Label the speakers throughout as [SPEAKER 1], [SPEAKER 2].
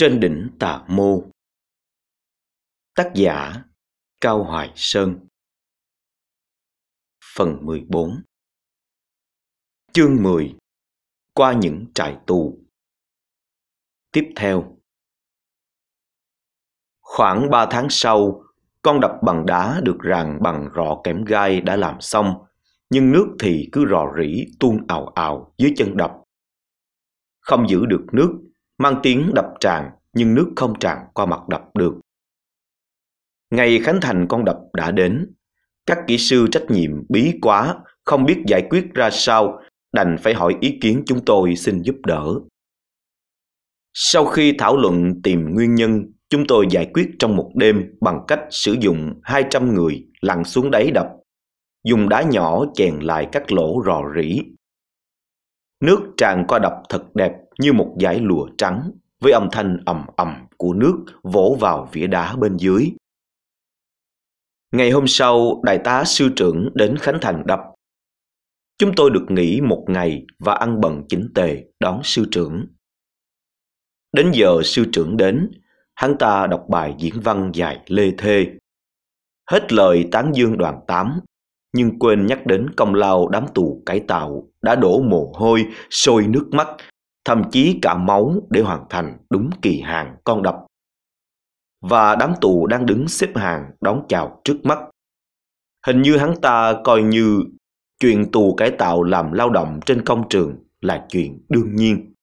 [SPEAKER 1] trên đỉnh Tà Mô. Tác giả Cao Hoài Sơn Phần 14 Chương 10 Qua những trại tù Tiếp theo Khoảng 3 tháng sau, con đập bằng đá được ràng bằng rọ kẽm gai đã làm xong, nhưng nước thì cứ rò rỉ tuôn ào ào dưới chân đập. Không giữ được nước mang tiếng đập tràn nhưng nước không tràn qua mặt đập được. Ngày khánh thành con đập đã đến, các kỹ sư trách nhiệm bí quá, không biết giải quyết ra sao, đành phải hỏi ý kiến chúng tôi xin giúp đỡ. Sau khi thảo luận tìm nguyên nhân, chúng tôi giải quyết trong một đêm bằng cách sử dụng 200 người lặn xuống đáy đập, dùng đá nhỏ chèn lại các lỗ rò rỉ. Nước tràn qua đập thật đẹp như một dải lụa trắng với âm thanh ầm ầm của nước vỗ vào vỉa đá bên dưới. Ngày hôm sau, đại tá sư trưởng đến Khánh Thành đập. Chúng tôi được nghỉ một ngày và ăn bận chính tề đón sư trưởng. Đến giờ sư trưởng đến, hắn ta đọc bài diễn văn dài lê thê. Hết lời tán dương đoàn tám, nhưng quên nhắc đến công lao đám tù cải tạo đã đổ mồ hôi, sôi nước mắt thậm chí cả máu để hoàn thành đúng kỳ hạn con đập. Và đám tù đang đứng xếp hàng đón chào trước mắt. Hình như hắn ta coi như chuyện tù cải tạo làm lao động trên công trường là chuyện đương nhiên.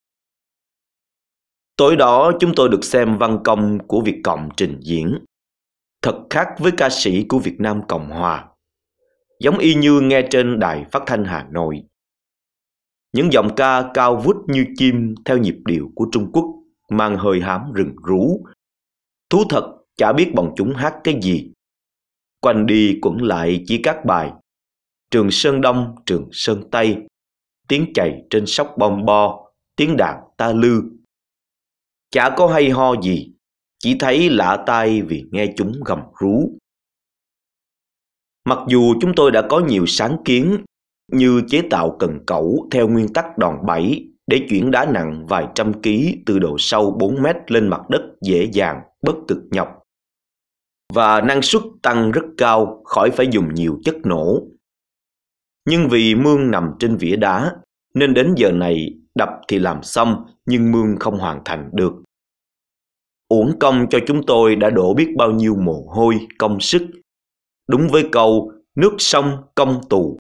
[SPEAKER 1] Tối đó chúng tôi được xem văn công của Việt Cộng trình diễn. Thật khác với ca sĩ của Việt Nam Cộng Hòa. Giống y như nghe trên đài phát thanh Hà Nội những giọng ca cao vút như chim theo nhịp điệu của Trung Quốc mang hơi hám rừng rú. Thú thật, chả biết bọn chúng hát cái gì. Quanh đi quẩn lại chỉ các bài. Trường Sơn Đông, Trường Sơn Tây, tiếng chạy trên sóc bom bo, tiếng đàn ta lư. Chả có hay ho gì, chỉ thấy lạ tai vì nghe chúng gầm rú. Mặc dù chúng tôi đã có nhiều sáng kiến như chế tạo cần cẩu theo nguyên tắc đòn bẩy để chuyển đá nặng vài trăm ký từ độ sâu 4 mét lên mặt đất dễ dàng, bất cực nhọc. Và năng suất tăng rất cao khỏi phải dùng nhiều chất nổ. Nhưng vì mương nằm trên vỉa đá, nên đến giờ này đập thì làm xong nhưng mương không hoàn thành được. Uổng công cho chúng tôi đã đổ biết bao nhiêu mồ hôi, công sức. Đúng với câu nước sông công tù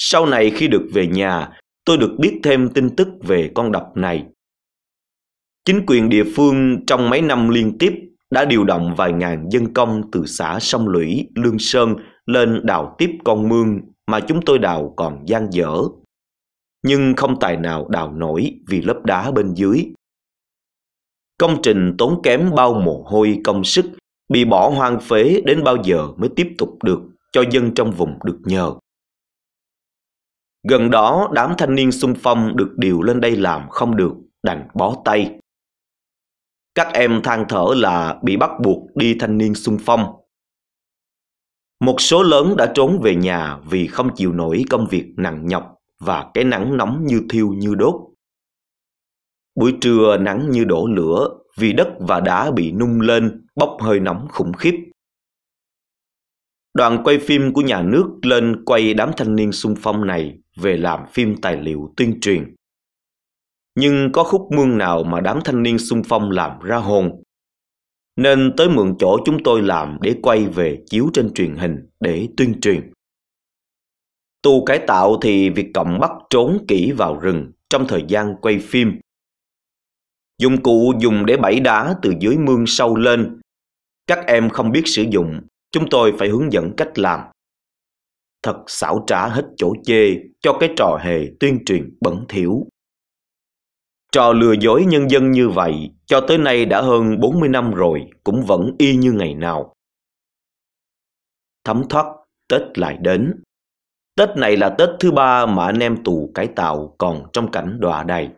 [SPEAKER 1] sau này khi được về nhà, tôi được biết thêm tin tức về con đập này. Chính quyền địa phương trong mấy năm liên tiếp đã điều động vài ngàn dân công từ xã Sông Lũy, Lương Sơn lên đào tiếp con mương mà chúng tôi đào còn gian dở. Nhưng không tài nào đào nổi vì lớp đá bên dưới. Công trình tốn kém bao mồ hôi công sức, bị bỏ hoang phế đến bao giờ mới tiếp tục được cho dân trong vùng được nhờ. Gần đó đám thanh niên xung phong được điều lên đây làm không được, đành bó tay. Các em than thở là bị bắt buộc đi thanh niên xung phong. Một số lớn đã trốn về nhà vì không chịu nổi công việc nặng nhọc và cái nắng nóng như thiêu như đốt. Buổi trưa nắng như đổ lửa vì đất và đá bị nung lên, bốc hơi nóng khủng khiếp. Đoàn quay phim của nhà nước lên quay đám thanh niên sung phong này về làm phim tài liệu tuyên truyền. Nhưng có khúc mương nào mà đám thanh niên sung phong làm ra hồn. Nên tới mượn chỗ chúng tôi làm để quay về chiếu trên truyền hình để tuyên truyền. tù cải tạo thì việc Cộng bắt trốn kỹ vào rừng trong thời gian quay phim. Dụng cụ dùng để bẫy đá từ dưới mương sâu lên. Các em không biết sử dụng Chúng tôi phải hướng dẫn cách làm. Thật xảo trá hết chỗ chê cho cái trò hề tuyên truyền bẩn thỉu. Trò lừa dối nhân dân như vậy cho tới nay đã hơn 40 năm rồi cũng vẫn y như ngày nào. Thấm thoát, Tết lại đến. Tết này là Tết thứ ba mà anh em tù cải tạo còn trong cảnh đọa đày.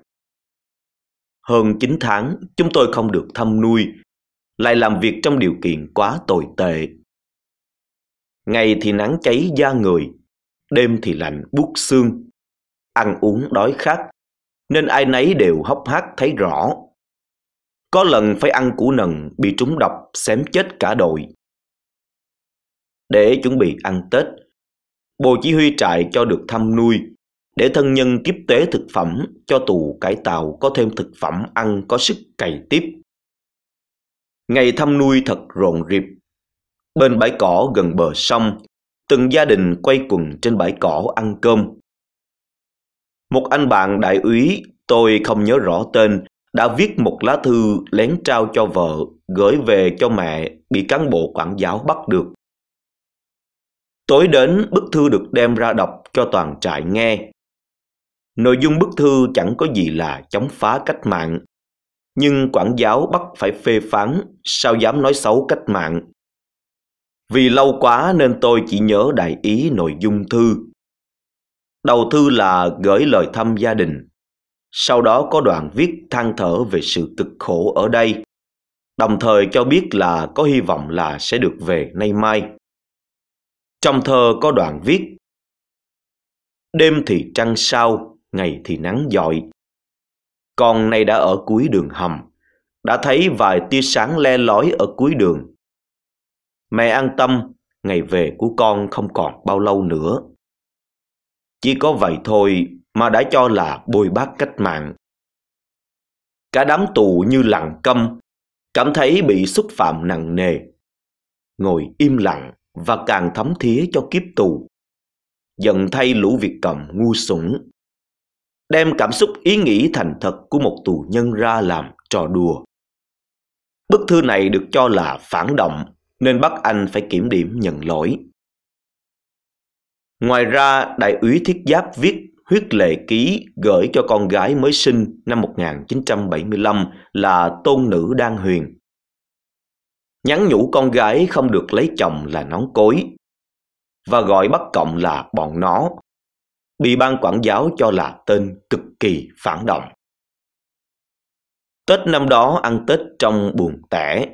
[SPEAKER 1] Hơn 9 tháng, chúng tôi không được thăm nuôi, lại làm việc trong điều kiện quá tồi tệ Ngày thì nắng cháy da người, đêm thì lạnh buốt xương. Ăn uống đói khát, nên ai nấy đều hốc hác thấy rõ. Có lần phải ăn củ nần bị trúng độc xém chết cả đội. Để chuẩn bị ăn Tết, Bộ chỉ huy trại cho được thăm nuôi để thân nhân tiếp tế thực phẩm cho tù cải tạo có thêm thực phẩm ăn có sức cày tiếp. Ngày thăm nuôi thật rộn rịp bên bãi cỏ gần bờ sông, từng gia đình quay quần trên bãi cỏ ăn cơm. Một anh bạn đại úy, tôi không nhớ rõ tên, đã viết một lá thư lén trao cho vợ, gửi về cho mẹ bị cán bộ quản giáo bắt được. Tối đến, bức thư được đem ra đọc cho toàn trại nghe. Nội dung bức thư chẳng có gì là chống phá cách mạng, nhưng quản giáo bắt phải phê phán sao dám nói xấu cách mạng vì lâu quá nên tôi chỉ nhớ đại ý nội dung thư. Đầu thư là gửi lời thăm gia đình. Sau đó có đoạn viết than thở về sự cực khổ ở đây, đồng thời cho biết là có hy vọng là sẽ được về nay mai. Trong thơ có đoạn viết Đêm thì trăng sao, ngày thì nắng dọi. Con nay đã ở cuối đường hầm, đã thấy vài tia sáng le lói ở cuối đường Mẹ an tâm, ngày về của con không còn bao lâu nữa. Chỉ có vậy thôi mà đã cho là bồi bác cách mạng. Cả đám tù như lặng câm, cảm thấy bị xúc phạm nặng nề. Ngồi im lặng và càng thấm thía cho kiếp tù. Dần thay lũ việt cầm ngu sủng. Đem cảm xúc ý nghĩ thành thật của một tù nhân ra làm trò đùa. Bức thư này được cho là phản động nên bắt anh phải kiểm điểm nhận lỗi. Ngoài ra, đại úy thiết giáp viết huyết lệ ký gửi cho con gái mới sinh năm 1975 là tôn nữ Đan Huyền. Nhắn nhủ con gái không được lấy chồng là nón cối và gọi bắt cộng là bọn nó, bị ban quản giáo cho là tên cực kỳ phản động. Tết năm đó ăn Tết trong buồn tẻ,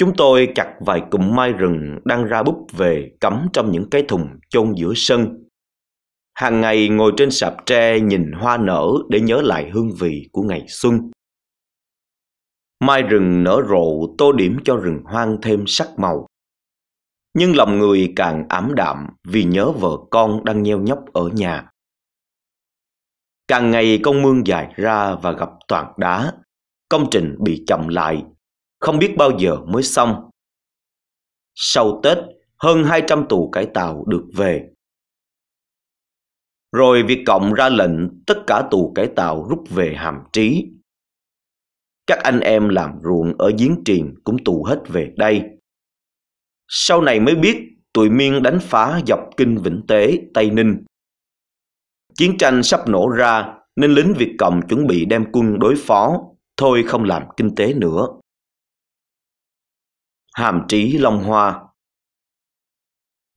[SPEAKER 1] Chúng tôi chặt vài cụm mai rừng đang ra búp về cắm trong những cái thùng chôn giữa sân. Hàng ngày ngồi trên sạp tre nhìn hoa nở để nhớ lại hương vị của ngày xuân. Mai rừng nở rộ tô điểm cho rừng hoang thêm sắc màu. Nhưng lòng người càng ảm đạm vì nhớ vợ con đang nheo nhóc ở nhà. Càng ngày con mương dài ra và gặp toàn đá, công trình bị chậm lại không biết bao giờ mới xong. Sau Tết, hơn 200 tù cải tạo được về. Rồi Việt Cộng ra lệnh tất cả tù cải tạo rút về hàm trí. Các anh em làm ruộng ở giếng triền cũng tù hết về đây. Sau này mới biết tụi Miên đánh phá dọc kinh Vĩnh Tế, Tây Ninh. Chiến tranh sắp nổ ra nên lính Việt Cộng chuẩn bị đem quân đối phó, thôi không làm kinh tế nữa hàm trí Long Hoa.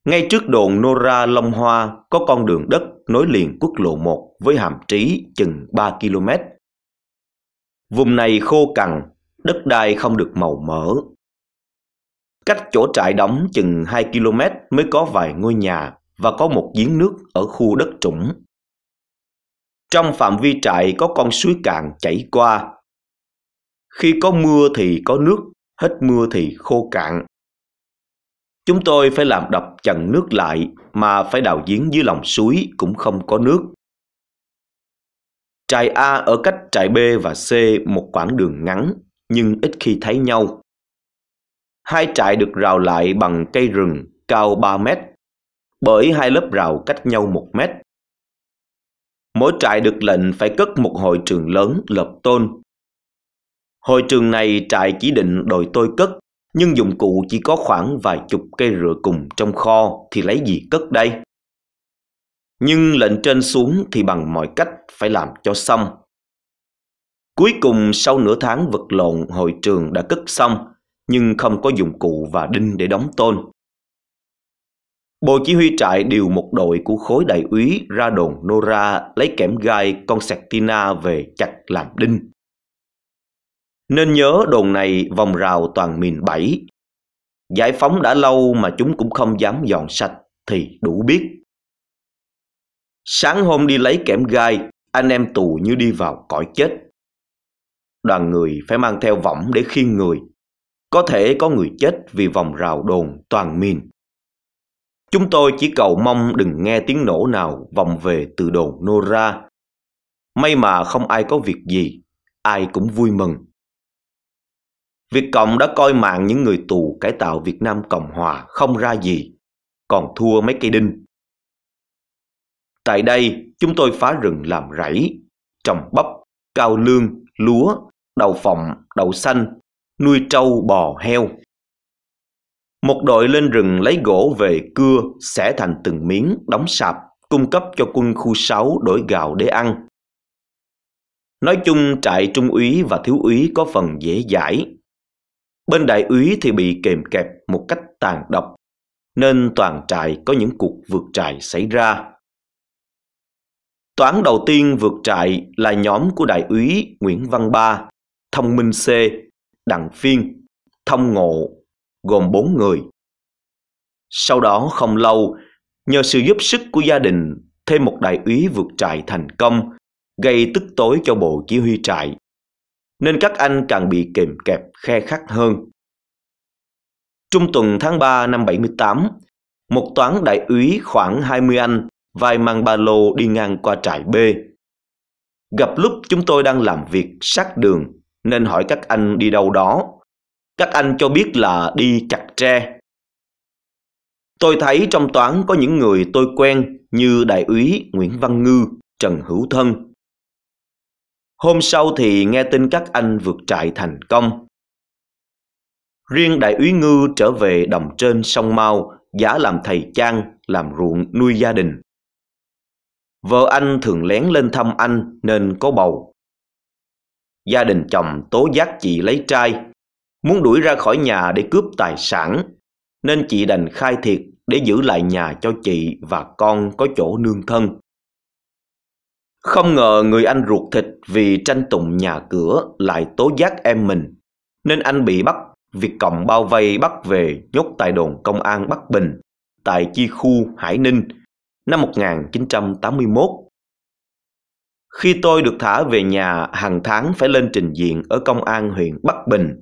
[SPEAKER 1] Ngay trước đồn Nora Long Hoa có con đường đất nối liền quốc lộ 1 với hàm trí chừng 3 km. Vùng này khô cằn, đất đai không được màu mỡ. Cách chỗ trại đóng chừng 2 km mới có vài ngôi nhà và có một giếng nước ở khu đất trũng. Trong phạm vi trại có con suối cạn chảy qua. Khi có mưa thì có nước hết mưa thì khô cạn. Chúng tôi phải làm đập chặn nước lại mà phải đào giếng dưới lòng suối cũng không có nước. Trại A ở cách trại B và C một quãng đường ngắn nhưng ít khi thấy nhau. Hai trại được rào lại bằng cây rừng cao 3 mét bởi hai lớp rào cách nhau 1 mét. Mỗi trại được lệnh phải cất một hội trường lớn lợp tôn Hội trường này trại chỉ định đội tôi cất, nhưng dụng cụ chỉ có khoảng vài chục cây rửa cùng trong kho thì lấy gì cất đây? Nhưng lệnh trên xuống thì bằng mọi cách phải làm cho xong. Cuối cùng sau nửa tháng vật lộn hội trường đã cất xong, nhưng không có dụng cụ và đinh để đóng tôn. Bộ chỉ huy trại điều một đội của khối đại úy ra đồn Nora lấy kẽm gai con sạc Tina về chặt làm đinh. Nên nhớ đồn này vòng rào toàn miền Bảy. Giải phóng đã lâu mà chúng cũng không dám dọn sạch thì đủ biết. Sáng hôm đi lấy kẽm gai, anh em tù như đi vào cõi chết. Đoàn người phải mang theo võng để khiên người. Có thể có người chết vì vòng rào đồn toàn miền. Chúng tôi chỉ cầu mong đừng nghe tiếng nổ nào vọng về từ đồn nô ra. May mà không ai có việc gì, ai cũng vui mừng. Việt Cộng đã coi mạng những người tù cải tạo Việt Nam Cộng Hòa không ra gì, còn thua mấy cây đinh. Tại đây, chúng tôi phá rừng làm rẫy, trồng bắp, cao lương, lúa, đậu phộng, đậu xanh, nuôi trâu, bò, heo. Một đội lên rừng lấy gỗ về cưa, xẻ thành từng miếng, đóng sạp, cung cấp cho quân khu 6 đổi gạo để ăn. Nói chung trại trung úy và thiếu úy có phần dễ dãi, Bên đại úy thì bị kềm kẹp một cách tàn độc, nên toàn trại có những cuộc vượt trại xảy ra. Toán đầu tiên vượt trại là nhóm của đại úy Nguyễn Văn Ba, Thông Minh C, Đặng Phiên, Thông Ngộ, gồm bốn người. Sau đó không lâu, nhờ sự giúp sức của gia đình, thêm một đại úy vượt trại thành công, gây tức tối cho bộ chỉ huy trại nên các anh càng bị kìm kẹp khe khắc hơn. Trung tuần tháng 3 năm 78, một toán đại úy khoảng 20 anh vài mang ba lô đi ngang qua trại B. Gặp lúc chúng tôi đang làm việc sát đường nên hỏi các anh đi đâu đó. Các anh cho biết là đi chặt tre. Tôi thấy trong toán có những người tôi quen như đại úy Nguyễn Văn Ngư, Trần Hữu Thân, Hôm sau thì nghe tin các anh vượt trại thành công. Riêng đại úy ngư trở về đồng trên sông Mau, giả làm thầy trang, làm ruộng nuôi gia đình. Vợ anh thường lén lên thăm anh nên có bầu. Gia đình chồng tố giác chị lấy trai, muốn đuổi ra khỏi nhà để cướp tài sản, nên chị đành khai thiệt để giữ lại nhà cho chị và con có chỗ nương thân. Không ngờ người anh ruột thịt vì tranh tụng nhà cửa lại tố giác em mình, nên anh bị bắt, việc Cộng bao vây bắt về nhốt tại đồn công an Bắc Bình, tại chi khu Hải Ninh, năm 1981. Khi tôi được thả về nhà, hàng tháng phải lên trình diện ở công an huyện Bắc Bình.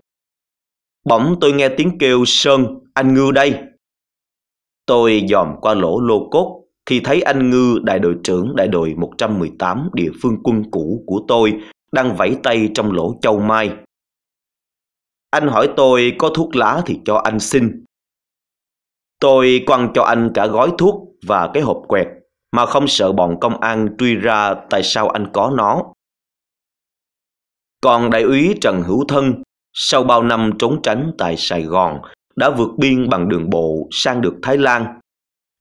[SPEAKER 1] Bỗng tôi nghe tiếng kêu Sơn, anh ngư đây. Tôi dòm qua lỗ lô cốt khi thấy anh Ngư, đại đội trưởng đại đội 118 địa phương quân cũ của tôi đang vẫy tay trong lỗ châu mai. Anh hỏi tôi có thuốc lá thì cho anh xin. Tôi quăng cho anh cả gói thuốc và cái hộp quẹt mà không sợ bọn công an truy ra tại sao anh có nó. Còn đại úy Trần Hữu Thân, sau bao năm trốn tránh tại Sài Gòn, đã vượt biên bằng đường bộ sang được Thái Lan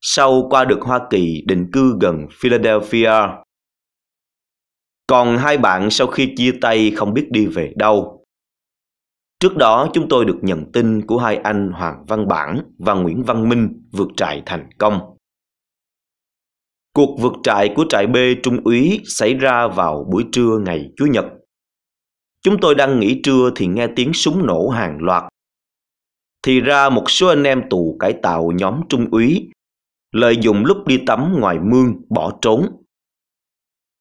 [SPEAKER 1] sau qua được Hoa Kỳ định cư gần Philadelphia. Còn hai bạn sau khi chia tay không biết đi về đâu. Trước đó chúng tôi được nhận tin của hai anh Hoàng Văn Bản và Nguyễn Văn Minh vượt trại thành công. Cuộc vượt trại của trại B Trung úy xảy ra vào buổi trưa ngày Chủ nhật. Chúng tôi đang nghỉ trưa thì nghe tiếng súng nổ hàng loạt. Thì ra một số anh em tù cải tạo nhóm Trung úy lợi dụng lúc đi tắm ngoài mương bỏ trốn.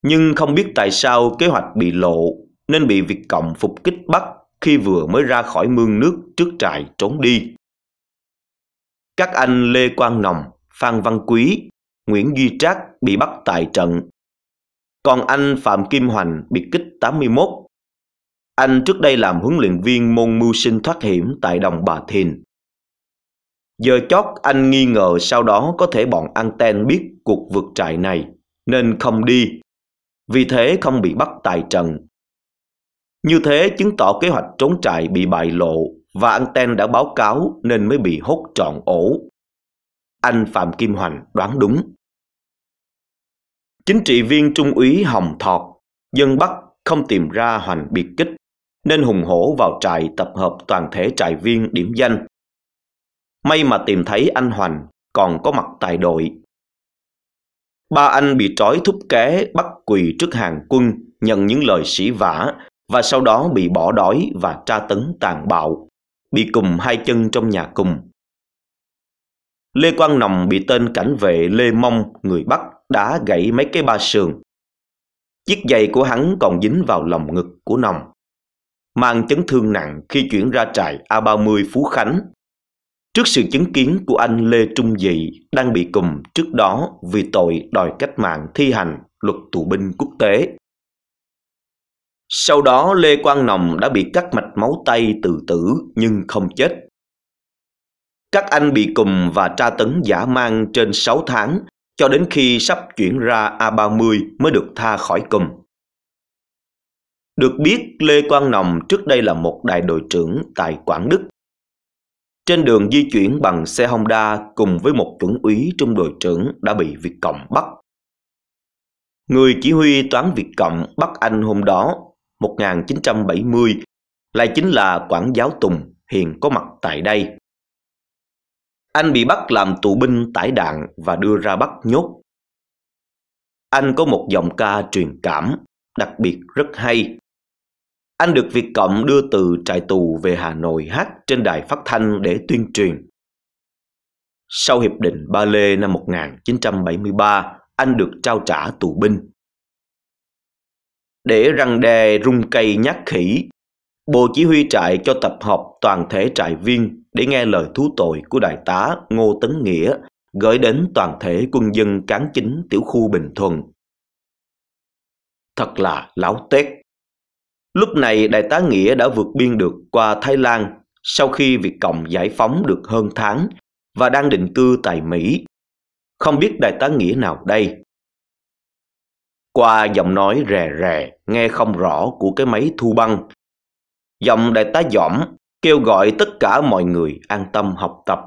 [SPEAKER 1] Nhưng không biết tại sao kế hoạch bị lộ nên bị Việt Cộng phục kích bắt khi vừa mới ra khỏi mương nước trước trại trốn đi. Các anh Lê Quang nồng Phan Văn Quý, Nguyễn Duy Trác bị bắt tại trận. Còn anh Phạm Kim Hoành bị kích 81. Anh trước đây làm huấn luyện viên môn mưu sinh thoát hiểm tại Đồng Bà Thìn. Giờ chót anh nghi ngờ sau đó có thể bọn Anten biết cuộc vượt trại này, nên không đi. Vì thế không bị bắt tại trận Như thế chứng tỏ kế hoạch trốn trại bị bại lộ và Anten đã báo cáo nên mới bị hốt trọn ổ. Anh Phạm Kim Hoành đoán đúng. Chính trị viên trung úy Hồng Thọt, dân Bắc không tìm ra Hoành biệt kích, nên hùng hổ vào trại tập hợp toàn thể trại viên điểm danh May mà tìm thấy anh Hoành còn có mặt tại đội. Ba anh bị trói thúc ké bắt quỳ trước hàng quân nhận những lời sỉ vả và sau đó bị bỏ đói và tra tấn tàn bạo, bị cùm hai chân trong nhà cùng Lê Quang Nòng bị tên cảnh vệ Lê Mông, người Bắc, đá gãy mấy cái ba sườn. Chiếc giày của hắn còn dính vào lòng ngực của Nòng. Mang chấn thương nặng khi chuyển ra trại A30 Phú Khánh trước sự chứng kiến của anh Lê Trung Dị đang bị cùm trước đó vì tội đòi cách mạng thi hành luật tù binh quốc tế. Sau đó Lê Quang nồng đã bị cắt mạch máu tay tự tử nhưng không chết. Các anh bị cùm và tra tấn giả mang trên 6 tháng cho đến khi sắp chuyển ra A30 mới được tha khỏi cùm. Được biết Lê Quang nồng trước đây là một đại đội trưởng tại Quảng Đức trên đường di chuyển bằng xe Honda cùng với một chuẩn úy trong đội trưởng đã bị Việt Cộng bắt. Người chỉ huy toán Việt Cộng bắt anh hôm đó, 1970, lại chính là quản giáo Tùng hiện có mặt tại đây. Anh bị bắt làm tù binh tải đạn và đưa ra bắt nhốt. Anh có một giọng ca truyền cảm, đặc biệt rất hay. Anh được Việt Cộng đưa từ trại tù về Hà Nội hát trên đài phát thanh để tuyên truyền. Sau Hiệp định Ba Lê năm 1973, anh được trao trả tù binh. Để răng đe rung cây nhắc khỉ, Bộ Chỉ huy trại cho tập hợp toàn thể trại viên để nghe lời thú tội của Đại tá Ngô Tấn Nghĩa gửi đến toàn thể quân dân cán chính tiểu khu Bình Thuận. Thật là láo tét. Lúc này Đại tá Nghĩa đã vượt biên được qua Thái Lan sau khi Việt Cộng giải phóng được hơn tháng và đang định cư tại Mỹ. Không biết Đại tá Nghĩa nào đây? Qua giọng nói rè rè, nghe không rõ của cái máy thu băng. Giọng Đại tá Dõm kêu gọi tất cả mọi người an tâm học tập.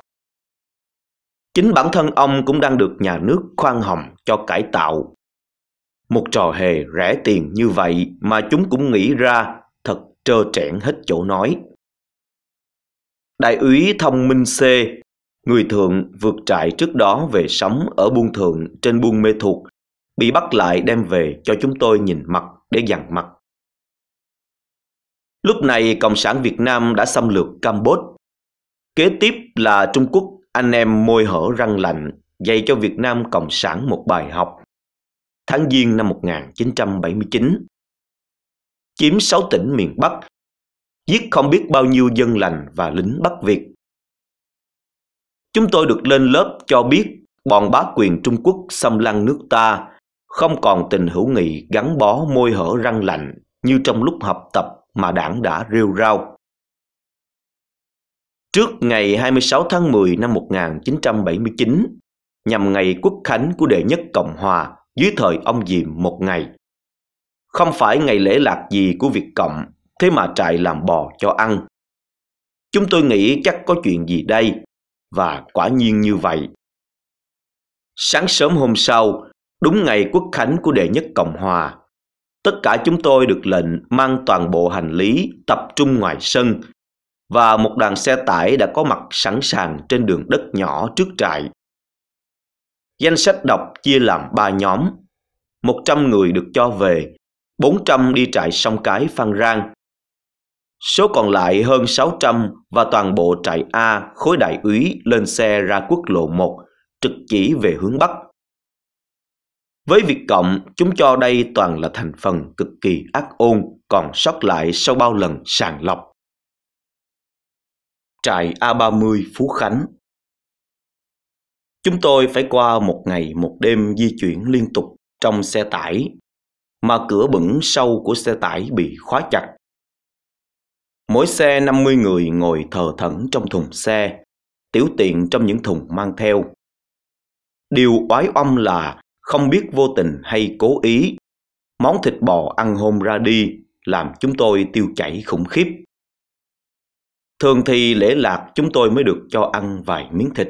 [SPEAKER 1] Chính bản thân ông cũng đang được nhà nước khoan hồng cho cải tạo một trò hề rẻ tiền như vậy mà chúng cũng nghĩ ra thật trơ trẽn hết chỗ nói. Đại úy Thông Minh C, người thượng vượt trại trước đó về sống ở buôn thượng trên buôn mê thuộc, bị bắt lại đem về cho chúng tôi nhìn mặt để dằn mặt. Lúc này Cộng sản Việt Nam đã xâm lược Campuchia. Kế tiếp là Trung Quốc, anh em môi hở răng lạnh dạy cho Việt Nam Cộng sản một bài học tháng Giêng năm 1979. Chiếm 6 tỉnh miền Bắc, giết không biết bao nhiêu dân lành và lính Bắc Việt. Chúng tôi được lên lớp cho biết bọn bá quyền Trung Quốc xâm lăng nước ta, không còn tình hữu nghị gắn bó môi hở răng lạnh như trong lúc học tập mà đảng đã rêu rao. Trước ngày 26 tháng 10 năm 1979, nhằm ngày quốc khánh của đệ nhất Cộng Hòa, dưới thời ông Diệm một ngày. Không phải ngày lễ lạc gì của việc Cộng, thế mà trại làm bò cho ăn. Chúng tôi nghĩ chắc có chuyện gì đây, và quả nhiên như vậy. Sáng sớm hôm sau, đúng ngày quốc khánh của đệ nhất Cộng Hòa, tất cả chúng tôi được lệnh mang toàn bộ hành lý tập trung ngoài sân và một đoàn xe tải đã có mặt sẵn sàng trên đường đất nhỏ trước trại. Danh sách đọc chia làm 3 nhóm. 100 người được cho về, 400 đi trại sông cái Phan Rang. Số còn lại hơn 600 và toàn bộ trại A khối đại úy lên xe ra quốc lộ 1, trực chỉ về hướng Bắc. Với việc cộng, chúng cho đây toàn là thành phần cực kỳ ác ôn, còn sót lại sau bao lần sàng lọc. Trại A30 Phú Khánh Chúng tôi phải qua một ngày một đêm di chuyển liên tục trong xe tải, mà cửa bẩn sâu của xe tải bị khóa chặt. Mỗi xe 50 người ngồi thờ thẫn trong thùng xe, tiểu tiện trong những thùng mang theo. Điều oái oăm là không biết vô tình hay cố ý, món thịt bò ăn hôm ra đi làm chúng tôi tiêu chảy khủng khiếp. Thường thì lễ lạc chúng tôi mới được cho ăn vài miếng thịt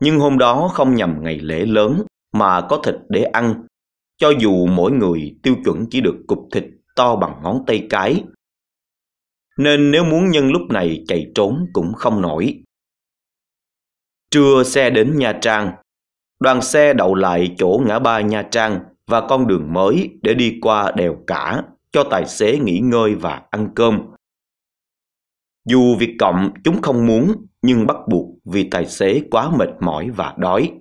[SPEAKER 1] nhưng hôm đó không nhằm ngày lễ lớn mà có thịt để ăn. Cho dù mỗi người tiêu chuẩn chỉ được cục thịt to bằng ngón tay cái. Nên nếu muốn nhân lúc này chạy trốn cũng không nổi. Trưa xe đến Nha Trang. Đoàn xe đậu lại chỗ ngã ba Nha Trang và con đường mới để đi qua đèo cả cho tài xế nghỉ ngơi và ăn cơm. Dù việc Cộng chúng không muốn nhưng bắt buộc vì tài xế quá mệt mỏi và đói.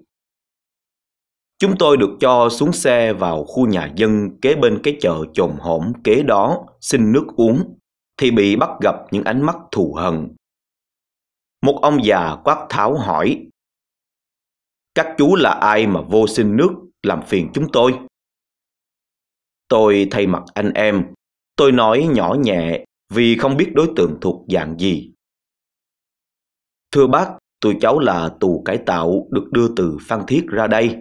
[SPEAKER 1] Chúng tôi được cho xuống xe vào khu nhà dân kế bên cái chợ trồn hổm kế đó xin nước uống, thì bị bắt gặp những ánh mắt thù hận. Một ông già quát tháo hỏi, Các chú là ai mà vô xin nước làm phiền chúng tôi? Tôi thay mặt anh em, tôi nói nhỏ nhẹ vì không biết đối tượng thuộc dạng gì Thưa bác, tụi cháu là tù cải tạo được đưa từ Phan Thiết ra đây.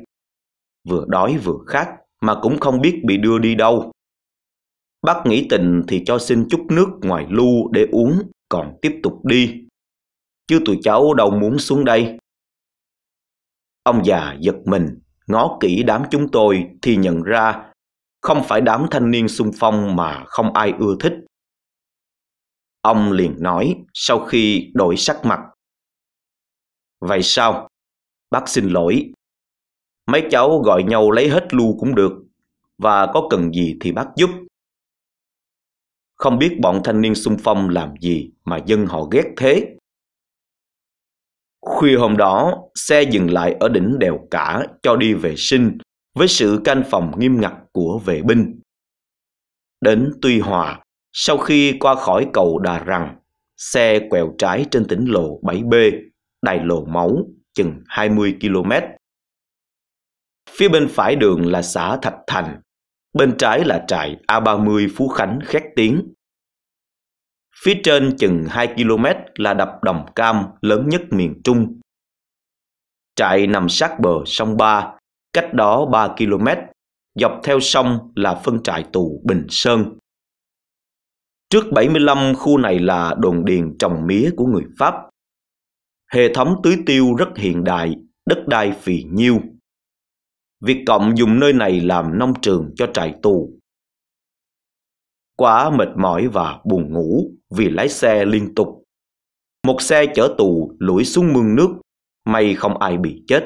[SPEAKER 1] Vừa đói vừa khát mà cũng không biết bị đưa đi đâu. Bác nghĩ tình thì cho xin chút nước ngoài lu để uống còn tiếp tục đi. Chứ tụi cháu đâu muốn xuống đây. Ông già giật mình, ngó kỹ đám chúng tôi thì nhận ra không phải đám thanh niên xung phong mà không ai ưa thích. Ông liền nói sau khi đổi sắc mặt. Vậy sao? Bác xin lỗi. Mấy cháu gọi nhau lấy hết lu cũng được. Và có cần gì thì bác giúp. Không biết bọn thanh niên xung phong làm gì mà dân họ ghét thế. Khuya hôm đó, xe dừng lại ở đỉnh đèo cả cho đi vệ sinh với sự canh phòng nghiêm ngặt của vệ binh. Đến Tuy Hòa, sau khi qua khỏi cầu Đà rằng xe quẹo trái trên tỉnh lộ 7B đầy lồ máu chừng 20 km. Phía bên phải đường là xã Thạch Thành, bên trái là trại A30 Phú Khánh Khét Tiến. Phía trên chừng 2 km là đập Đồng Cam lớn nhất miền Trung. Trại nằm sát bờ sông Ba, cách đó 3 km, dọc theo sông là phân trại tù Bình Sơn. Trước 75 khu này là đồn điền trồng mía của người Pháp hệ thống tưới tiêu rất hiện đại, đất đai phì nhiêu. Việt Cộng dùng nơi này làm nông trường cho trại tù. Quá mệt mỏi và buồn ngủ vì lái xe liên tục. Một xe chở tù lủi xuống mương nước, may không ai bị chết.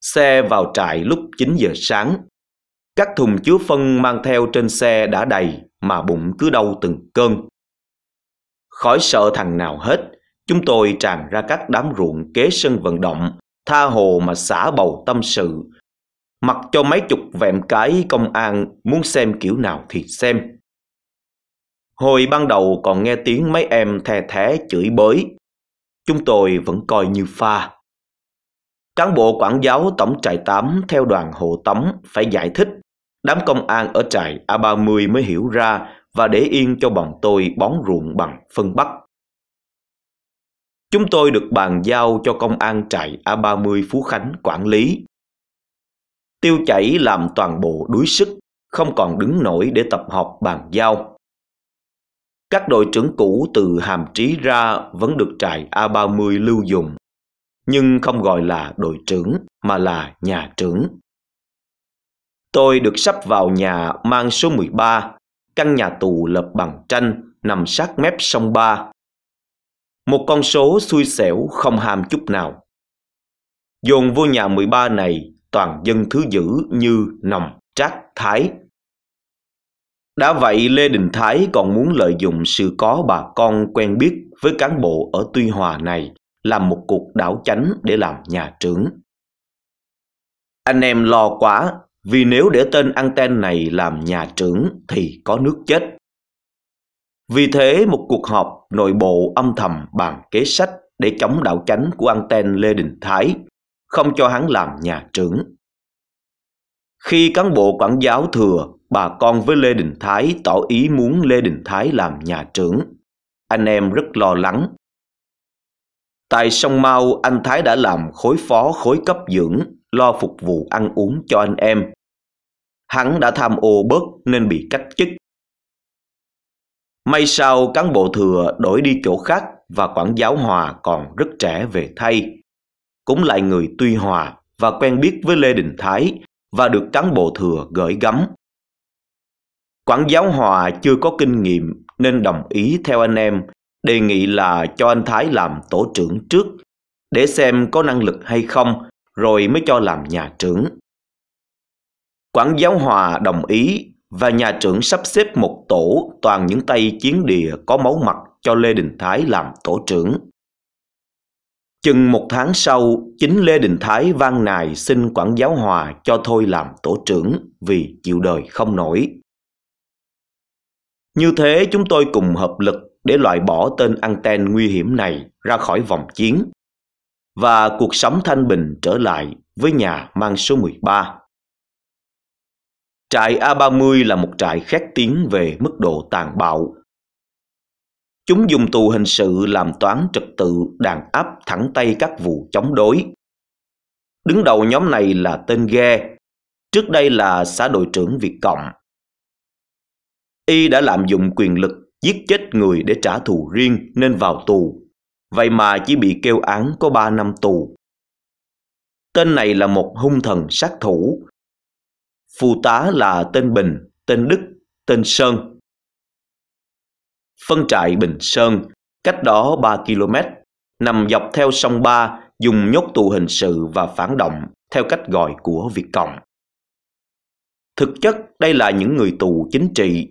[SPEAKER 1] Xe vào trại lúc 9 giờ sáng. Các thùng chứa phân mang theo trên xe đã đầy mà bụng cứ đau từng cơn. Khỏi sợ thằng nào hết, Chúng tôi tràn ra các đám ruộng kế sân vận động, tha hồ mà xả bầu tâm sự. Mặc cho mấy chục vẹm cái công an muốn xem kiểu nào thì xem. Hồi ban đầu còn nghe tiếng mấy em the thé chửi bới. Chúng tôi vẫn coi như pha. Cán bộ quản giáo tổng trại 8 theo đoàn hộ tống phải giải thích. Đám công an ở trại A30 mới hiểu ra và để yên cho bọn tôi bón ruộng bằng phân bắc. Chúng tôi được bàn giao cho công an trại A30 Phú Khánh quản lý. Tiêu chảy làm toàn bộ đuối sức, không còn đứng nổi để tập họp bàn giao. Các đội trưởng cũ từ hàm trí ra vẫn được trại A30 lưu dùng, nhưng không gọi là đội trưởng mà là nhà trưởng. Tôi được sắp vào nhà mang số 13, căn nhà tù lập bằng tranh nằm sát mép sông Ba, một con số xui xẻo không ham chút nào. Dồn vô nhà 13 này toàn dân thứ dữ như nòng, trác, thái. Đã vậy Lê Đình Thái còn muốn lợi dụng sự có bà con quen biết với cán bộ ở Tuy Hòa này làm một cuộc đảo chánh để làm nhà trưởng. Anh em lo quá vì nếu để tên anten này làm nhà trưởng thì có nước chết. Vì thế, một cuộc họp nội bộ âm thầm bàn kế sách để chống đạo chánh của anten Lê Đình Thái, không cho hắn làm nhà trưởng. Khi cán bộ quản giáo thừa, bà con với Lê Đình Thái tỏ ý muốn Lê Đình Thái làm nhà trưởng. Anh em rất lo lắng. Tại sông Mau, anh Thái đã làm khối phó khối cấp dưỡng, lo phục vụ ăn uống cho anh em. Hắn đã tham ô bớt nên bị cách chức May sau cán bộ thừa đổi đi chỗ khác và quản giáo Hòa còn rất trẻ về thay. Cũng lại người tuy hòa và quen biết với Lê Đình Thái và được cán bộ thừa gửi gắm. Quản giáo Hòa chưa có kinh nghiệm nên đồng ý theo anh em đề nghị là cho anh Thái làm tổ trưởng trước để xem có năng lực hay không rồi mới cho làm nhà trưởng. Quản giáo Hòa đồng ý và nhà trưởng sắp xếp một tổ toàn những tay chiến địa có máu mặt cho Lê Đình Thái làm tổ trưởng. Chừng một tháng sau, chính Lê Đình Thái van nài xin quản giáo hòa cho thôi làm tổ trưởng vì chịu đời không nổi. Như thế chúng tôi cùng hợp lực để loại bỏ tên anten nguy hiểm này ra khỏi vòng chiến và cuộc sống thanh bình trở lại với nhà mang số 13. Trại A30 là một trại khét tiếng về mức độ tàn bạo. Chúng dùng tù hình sự làm toán trật tự đàn áp thẳng tay các vụ chống đối. Đứng đầu nhóm này là tên Ghe, trước đây là xã đội trưởng Việt Cộng. Y đã lạm dụng quyền lực giết chết người để trả thù riêng nên vào tù. Vậy mà chỉ bị kêu án có 3 năm tù. Tên này là một hung thần sát thủ, phụ tá là tên Bình, tên Đức, tên Sơn. Phân trại Bình Sơn, cách đó 3 km, nằm dọc theo sông Ba, dùng nhốt tù hình sự và phản động theo cách gọi của Việt Cộng. Thực chất đây là những người tù chính trị.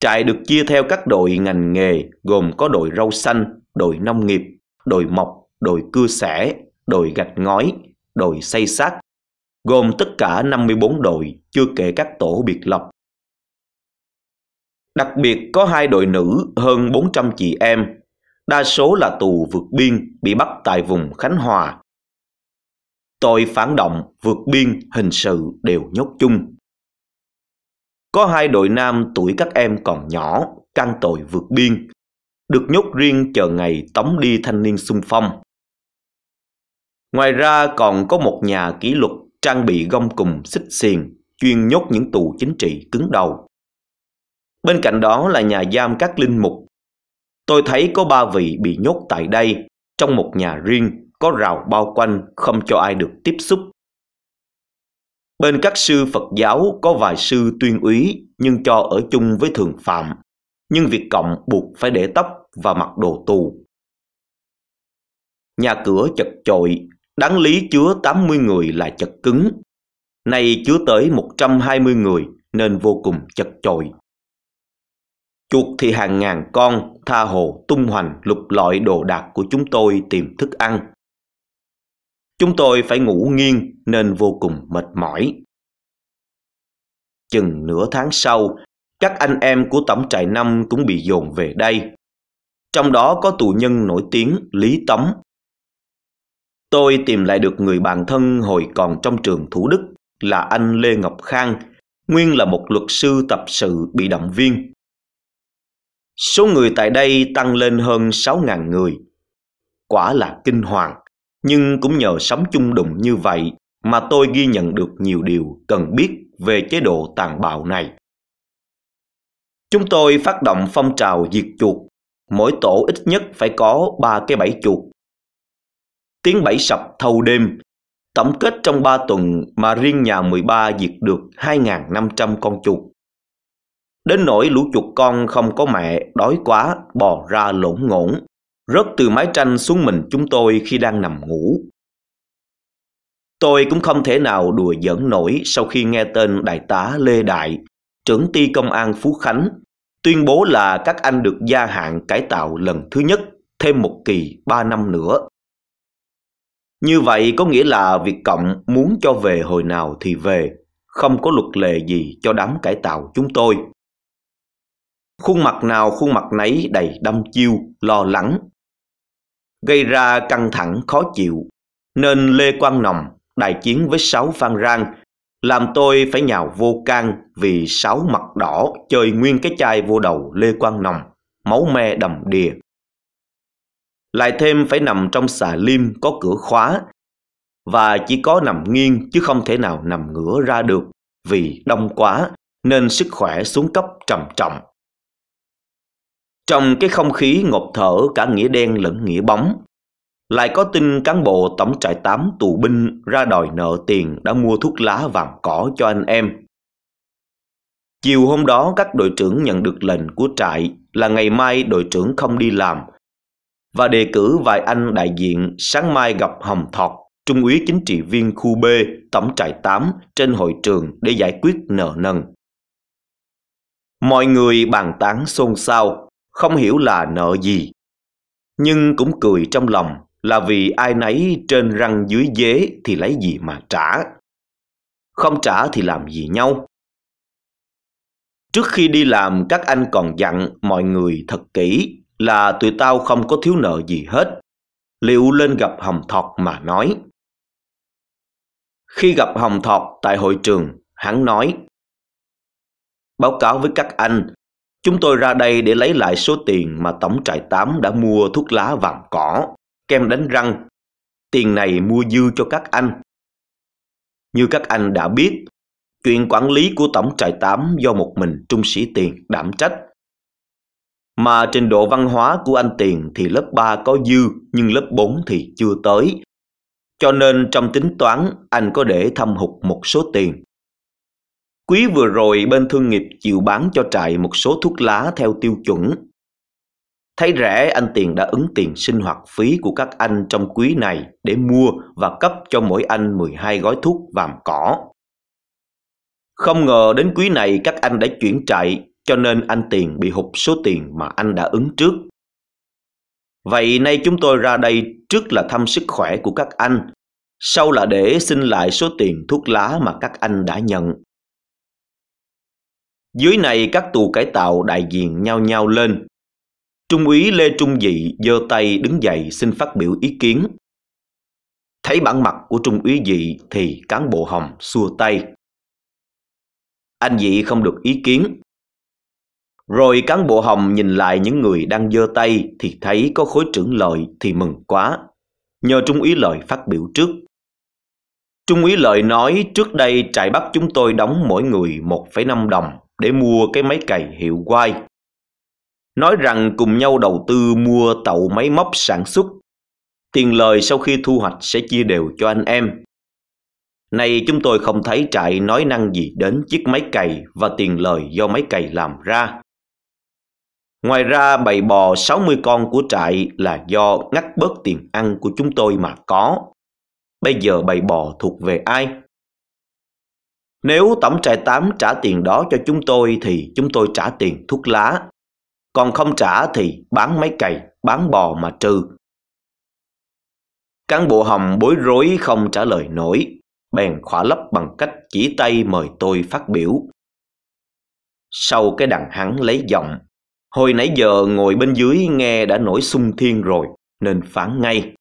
[SPEAKER 1] Trại được chia theo các đội ngành nghề gồm có đội rau xanh, đội nông nghiệp, đội mộc, đội cưa xẻ, đội gạch ngói, đội xây xác gồm tất cả 54 đội, chưa kể các tổ biệt lập. Đặc biệt có hai đội nữ hơn 400 chị em, đa số là tù vượt biên bị bắt tại vùng Khánh Hòa. Tội phản động, vượt biên, hình sự đều nhốt chung. Có hai đội nam tuổi các em còn nhỏ, căn tội vượt biên, được nhốt riêng chờ ngày tống đi thanh niên xung phong. Ngoài ra còn có một nhà kỷ luật trang bị gông cùm xích xiền, chuyên nhốt những tù chính trị cứng đầu. Bên cạnh đó là nhà giam các linh mục. Tôi thấy có ba vị bị nhốt tại đây, trong một nhà riêng, có rào bao quanh, không cho ai được tiếp xúc. Bên các sư Phật giáo có vài sư tuyên úy nhưng cho ở chung với thường phạm, nhưng việc cộng buộc phải để tóc và mặc đồ tù. Nhà cửa chật chội, đáng lý chứa 80 người là chật cứng. Nay chứa tới 120 người nên vô cùng chật chội. Chuột thì hàng ngàn con tha hồ tung hoành lục lọi đồ đạc của chúng tôi tìm thức ăn. Chúng tôi phải ngủ nghiêng nên vô cùng mệt mỏi. Chừng nửa tháng sau, các anh em của tổng trại năm cũng bị dồn về đây. Trong đó có tù nhân nổi tiếng Lý Tấm tôi tìm lại được người bạn thân hồi còn trong trường Thủ Đức là anh Lê Ngọc Khang, nguyên là một luật sư tập sự bị động viên. Số người tại đây tăng lên hơn 6.000 người. Quả là kinh hoàng, nhưng cũng nhờ sống chung đụng như vậy mà tôi ghi nhận được nhiều điều cần biết về chế độ tàn bạo này. Chúng tôi phát động phong trào diệt chuột, mỗi tổ ít nhất phải có 3 cái bẫy chuột tiếng bẫy sập thâu đêm. Tổng kết trong 3 tuần mà riêng nhà 13 diệt được 2.500 con chuột. Đến nỗi lũ chuột con không có mẹ, đói quá, bò ra lỗn ngỗn, rớt từ mái tranh xuống mình chúng tôi khi đang nằm ngủ. Tôi cũng không thể nào đùa giỡn nổi sau khi nghe tên Đại tá Lê Đại, trưởng ty công an Phú Khánh, tuyên bố là các anh được gia hạn cải tạo lần thứ nhất thêm một kỳ 3 năm nữa. Như vậy có nghĩa là việc Cộng muốn cho về hồi nào thì về, không có luật lệ gì cho đám cải tạo chúng tôi. Khuôn mặt nào khuôn mặt nấy đầy đâm chiêu, lo lắng, gây ra căng thẳng khó chịu, nên Lê Quang Nòng đại chiến với sáu Phan Rang, làm tôi phải nhào vô can vì sáu mặt đỏ chơi nguyên cái chai vô đầu Lê Quang Nòng, máu me đầm đìa lại thêm phải nằm trong xà lim có cửa khóa và chỉ có nằm nghiêng chứ không thể nào nằm ngửa ra được vì đông quá nên sức khỏe xuống cấp trầm trọng. Trong cái không khí ngột thở cả nghĩa đen lẫn nghĩa bóng, lại có tin cán bộ tổng trại tám tù binh ra đòi nợ tiền đã mua thuốc lá vàng cỏ cho anh em. Chiều hôm đó các đội trưởng nhận được lệnh của trại là ngày mai đội trưởng không đi làm – và đề cử vài anh đại diện sáng mai gặp Hồng Thọt, trung úy chính trị viên khu B, tổng trại 8 trên hội trường để giải quyết nợ nần. Mọi người bàn tán xôn xao, không hiểu là nợ gì. Nhưng cũng cười trong lòng là vì ai nấy trên răng dưới dế thì lấy gì mà trả. Không trả thì làm gì nhau. Trước khi đi làm các anh còn dặn mọi người thật kỹ là tụi tao không có thiếu nợ gì hết. Liệu lên gặp Hồng Thọt mà nói. Khi gặp Hồng Thọt tại hội trường, hắn nói Báo cáo với các anh, chúng tôi ra đây để lấy lại số tiền mà Tổng trại 8 đã mua thuốc lá vàng cỏ, kem đánh răng. Tiền này mua dư cho các anh. Như các anh đã biết, chuyện quản lý của Tổng trại 8 do một mình Trung Sĩ Tiền đảm trách. Mà trình độ văn hóa của anh Tiền thì lớp 3 có dư nhưng lớp 4 thì chưa tới. Cho nên trong tính toán anh có để thâm hụt một số tiền. Quý vừa rồi bên thương nghiệp chịu bán cho trại một số thuốc lá theo tiêu chuẩn. Thấy rẻ anh Tiền đã ứng tiền sinh hoạt phí của các anh trong quý này để mua và cấp cho mỗi anh 12 gói thuốc vàm cỏ. Không ngờ đến quý này các anh đã chuyển trại cho nên anh Tiền bị hụt số tiền mà anh đã ứng trước. Vậy nay chúng tôi ra đây trước là thăm sức khỏe của các anh, sau là để xin lại số tiền thuốc lá mà các anh đã nhận. Dưới này các tù cải tạo đại diện nhau nhau lên. Trung úy Lê Trung Dị giơ tay đứng dậy xin phát biểu ý kiến. Thấy bản mặt của Trung úy Dị thì cán bộ Hồng xua tay. Anh Dị không được ý kiến, rồi cán bộ hồng nhìn lại những người đang giơ tay thì thấy có khối trưởng lợi thì mừng quá. Nhờ Trung úy Lợi phát biểu trước. Trung úy Lợi nói trước đây trại bắt chúng tôi đóng mỗi người 1,5 đồng để mua cái máy cày hiệu quay. Nói rằng cùng nhau đầu tư mua tàu máy móc sản xuất. Tiền lời sau khi thu hoạch sẽ chia đều cho anh em. Nay chúng tôi không thấy trại nói năng gì đến chiếc máy cày và tiền lời do máy cày làm ra. Ngoài ra bầy bò 60 con của trại là do ngắt bớt tiền ăn của chúng tôi mà có. Bây giờ bầy bò thuộc về ai? Nếu tổng trại 8 trả tiền đó cho chúng tôi thì chúng tôi trả tiền thuốc lá. Còn không trả thì bán máy cày, bán bò mà trừ. Cán bộ Hồng bối rối không trả lời nổi, bèn khỏa lấp bằng cách chỉ tay mời tôi phát biểu. Sau cái đằng hắn lấy giọng Hồi nãy giờ ngồi bên dưới nghe đã nổi sung thiên rồi, nên phản ngay.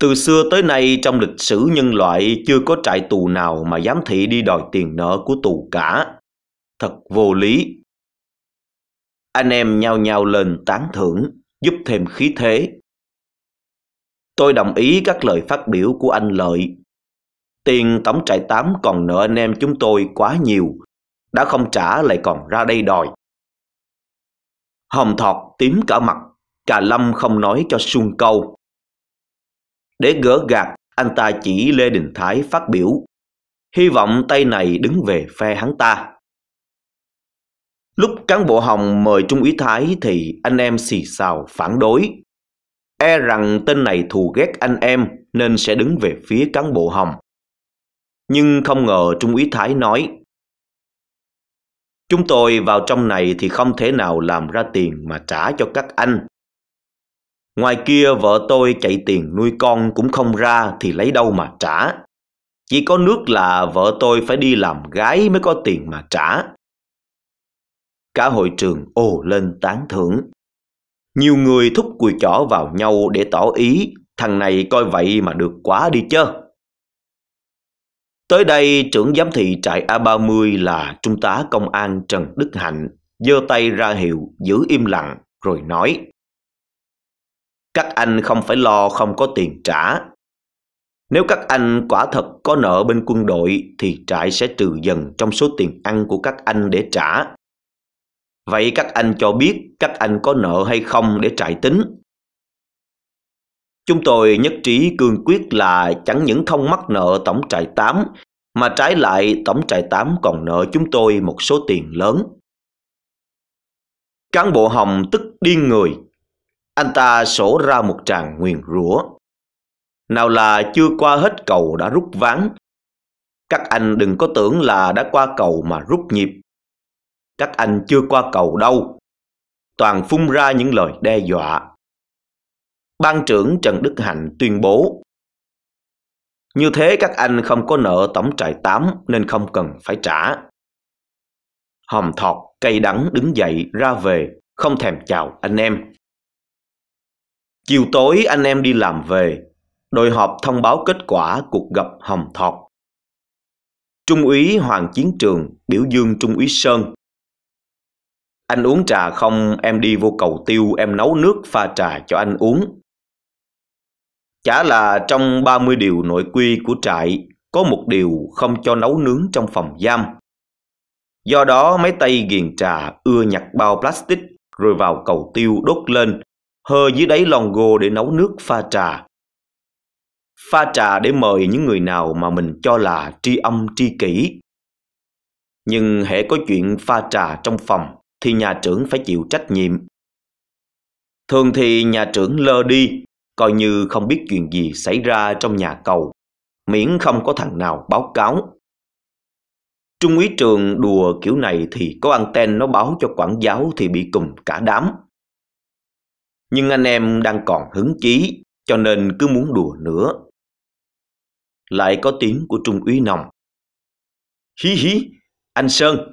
[SPEAKER 1] Từ xưa tới nay trong lịch sử nhân loại chưa có trại tù nào mà giám thị đi đòi tiền nợ của tù cả. Thật vô lý. Anh em nhao nhao lên tán thưởng, giúp thêm khí thế. Tôi đồng ý các lời phát biểu của anh Lợi. Tiền tổng trại tám còn nợ anh em chúng tôi quá nhiều, đã không trả lại còn ra đây đòi hồng thọt tím cả mặt, cà Lâm không nói cho xuân câu. Để gỡ gạt, anh ta chỉ Lê Đình Thái phát biểu, hy vọng tay này đứng về phe hắn ta. Lúc cán bộ Hồng mời Trung úy Thái thì anh em xì xào phản đối. E rằng tên này thù ghét anh em nên sẽ đứng về phía cán bộ Hồng. Nhưng không ngờ Trung úy Thái nói Chúng tôi vào trong này thì không thể nào làm ra tiền mà trả cho các anh. Ngoài kia vợ tôi chạy tiền nuôi con cũng không ra thì lấy đâu mà trả. Chỉ có nước là vợ tôi phải đi làm gái mới có tiền mà trả. Cả hội trường ồ lên tán thưởng. Nhiều người thúc cùi chỏ vào nhau để tỏ ý, thằng này coi vậy mà được quá đi chứ. Tới đây, trưởng giám thị trại A30 là Trung tá Công an Trần Đức Hạnh giơ tay ra hiệu giữ im lặng rồi nói Các anh không phải lo không có tiền trả. Nếu các anh quả thật có nợ bên quân đội thì trại sẽ trừ dần trong số tiền ăn của các anh để trả. Vậy các anh cho biết các anh có nợ hay không để trại tính. Chúng tôi nhất trí cương quyết là chẳng những không mắc nợ tổng trại 8, mà trái lại tổng trại 8 còn nợ chúng tôi một số tiền lớn. Cán bộ Hồng tức điên người. Anh ta sổ ra một tràng nguyền rủa. Nào là chưa qua hết cầu đã rút ván. Các anh đừng có tưởng là đã qua cầu mà rút nhịp. Các anh chưa qua cầu đâu. Toàn phun ra những lời đe dọa Ban trưởng Trần Đức Hạnh tuyên bố Như thế các anh không có nợ tổng trại 8 nên không cần phải trả. Hồng thọt cây đắng đứng dậy ra về, không thèm chào anh em. Chiều tối anh em đi làm về, đội họp thông báo kết quả cuộc gặp Hồng Thọt. Trung úy Hoàng Chiến Trường biểu dương Trung úy Sơn. Anh uống trà không, em đi vô cầu tiêu, em nấu nước pha trà cho anh uống. Chả là trong 30 điều nội quy của trại có một điều không cho nấu nướng trong phòng giam. Do đó mấy tay ghiền trà ưa nhặt bao plastic rồi vào cầu tiêu đốt lên, hơ dưới đáy lon gô để nấu nước pha trà. Pha trà để mời những người nào mà mình cho là tri âm tri kỷ. Nhưng hễ có chuyện pha trà trong phòng thì nhà trưởng phải chịu trách nhiệm. Thường thì nhà trưởng lơ đi coi như không biết chuyện gì xảy ra trong nhà cầu, miễn không có thằng nào báo cáo. Trung úy trường đùa kiểu này thì có anten nó báo cho quản giáo thì bị cùm cả đám. Nhưng anh em đang còn hứng chí, cho nên cứ muốn đùa nữa. Lại có tiếng của Trung úy nòng. Hí hí, anh Sơn,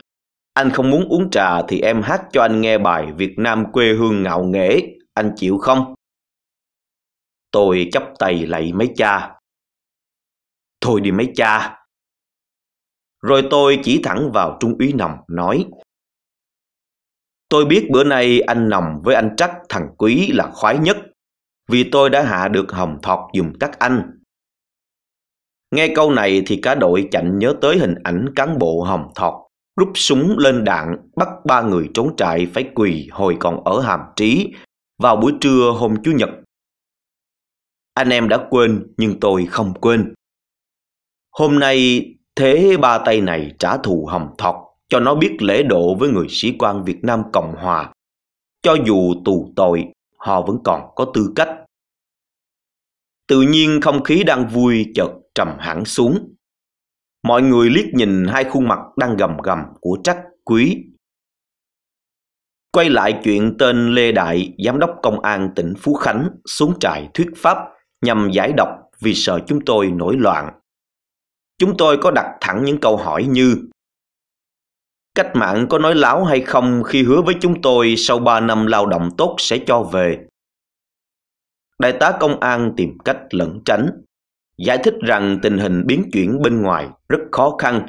[SPEAKER 1] anh không muốn uống trà thì em hát cho anh nghe bài Việt Nam quê hương ngạo nghễ, anh chịu không? Tôi chắp tay lạy mấy cha. Thôi đi mấy cha. Rồi tôi chỉ thẳng vào Trung úy Nòng nói. Tôi biết bữa nay anh Nòng với anh Trắc thằng Quý là khoái nhất vì tôi đã hạ được hồng thọt dùm các anh. Nghe câu này thì cả đội chạnh nhớ tới hình ảnh cán bộ hồng thọt rút súng lên đạn bắt ba người trốn trại phải quỳ hồi còn ở hàm trí vào buổi trưa hôm Chủ nhật anh em đã quên nhưng tôi không quên. Hôm nay thế ba tay này trả thù hầm thọc cho nó biết lễ độ với người sĩ quan Việt Nam Cộng Hòa. Cho dù tù tội, họ vẫn còn có tư cách. Tự nhiên không khí đang vui chợt trầm hẳn xuống. Mọi người liếc nhìn hai khuôn mặt đang gầm gầm của Trắc quý. Quay lại chuyện tên Lê Đại, Giám đốc Công an tỉnh Phú Khánh xuống trại thuyết pháp nhằm giải độc vì sợ chúng tôi nổi loạn. Chúng tôi có đặt thẳng những câu hỏi như Cách mạng có nói láo hay không khi hứa với chúng tôi sau 3 năm lao động tốt sẽ cho về? Đại tá công an tìm cách lẩn tránh, giải thích rằng tình hình biến chuyển bên ngoài rất khó khăn,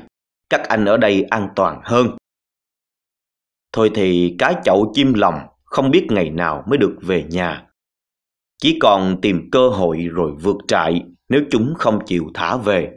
[SPEAKER 1] các anh ở đây an toàn hơn. Thôi thì cá chậu chim lòng không biết ngày nào mới được về nhà chỉ còn tìm cơ hội rồi vượt trại nếu chúng không chịu thả về.